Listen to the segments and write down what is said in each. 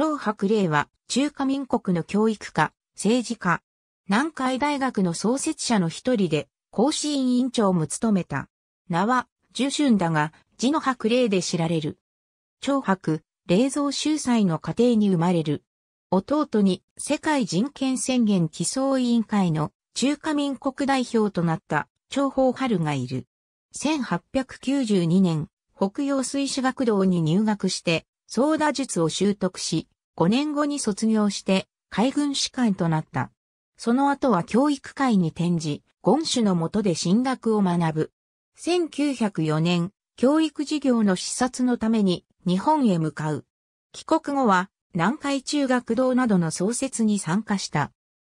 張博麗は中華民国の教育家、政治家、南海大学の創設者の一人で、講子委員長も務めた。名は、樹春だが、字の白霊で知られる。張白、霊蔵秀才の家庭に生まれる。弟に世界人権宣言起草委員会の中華民国代表となった張宝春がいる。1892年、北洋水史学堂に入学して、操舵術を習得し、5年後に卒業して海軍士官となった。その後は教育会に転じ、ゴン主の下で進学を学ぶ。1904年、教育事業の視察のために日本へ向かう。帰国後は南海中学堂などの創設に参加した。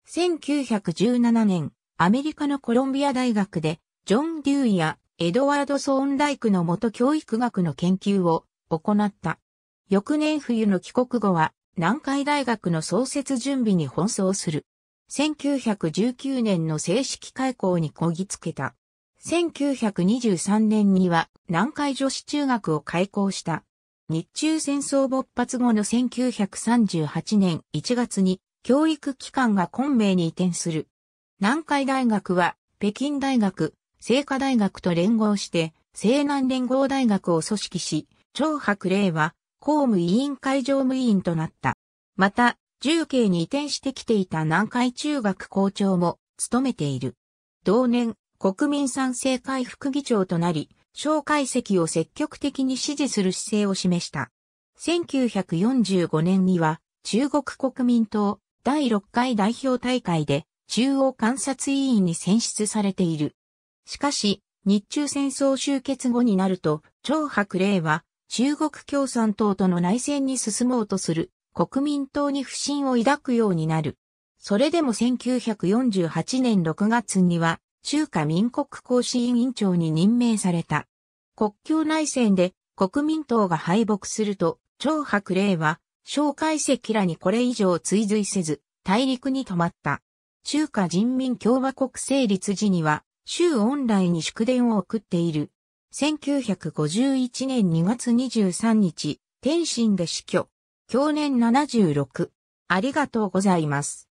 1917年、アメリカのコロンビア大学で、ジョン・デューやエドワード・ソーンライクの元教育学の研究を行った。翌年冬の帰国後は、南海大学の創設準備に奔走する。1919年の正式開校にこぎつけた。1923年には南海女子中学を開校した。日中戦争勃発後の1938年1月に教育機関が昆明に移転する。南海大学は北京大学、聖華大学と連合して西南連合大学を組織し、張白礼は公務委員会常務委員となった。また、重慶に移転してきていた南海中学校長も務めている。同年、国民賛成会副議長となり、蒋介石を積極的に支持する姿勢を示した。1945年には、中国国民党第6回代表大会で中央観察委員に選出されている。しかし、日中戦争終結後になると、張白礼は中国共産党との内戦に進もうとする国民党に不信を抱くようになる。それでも1948年6月には中華民国公使委員長に任命された。国境内戦で国民党が敗北すると、張白麗は、蒋介石らにこれ以上追随せず、大陸に止まった。中華人民共和国成立時には、州恩来に祝電を送っている。1951年2月23日、天津で死去。去年76。ありがとうございます。